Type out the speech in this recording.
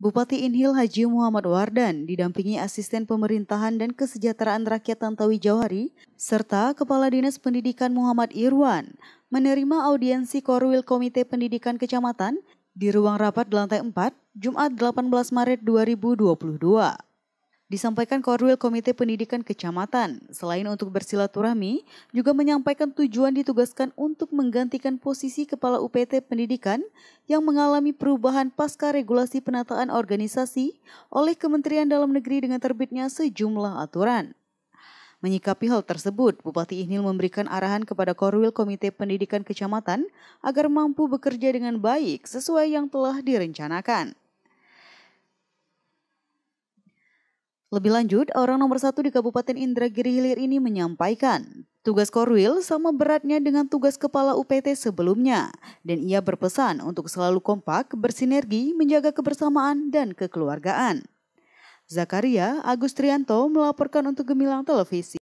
Bupati Inhil Haji Muhammad Wardan didampingi Asisten Pemerintahan dan Kesejahteraan Rakyat Tantawi Jawari serta Kepala Dinas Pendidikan Muhammad Irwan menerima audiensi Korwil Komite Pendidikan Kecamatan di ruang rapat di lantai 4 Jumat 18 Maret 2022 disampaikan Korwil Komite Pendidikan Kecamatan. Selain untuk bersilaturahmi, juga menyampaikan tujuan ditugaskan untuk menggantikan posisi Kepala UPT Pendidikan yang mengalami perubahan pasca regulasi penataan organisasi oleh Kementerian Dalam Negeri dengan terbitnya sejumlah aturan. Menyikapi hal tersebut, Bupati Ihnil memberikan arahan kepada Korwil Komite Pendidikan Kecamatan agar mampu bekerja dengan baik sesuai yang telah direncanakan. Lebih lanjut, orang nomor satu di Kabupaten Indragiri Hilir ini menyampaikan, tugas Korwil sama beratnya dengan tugas kepala UPT sebelumnya, dan ia berpesan untuk selalu kompak, bersinergi, menjaga kebersamaan dan kekeluargaan. Zakaria Agustrianto melaporkan untuk Gemilang Televisi.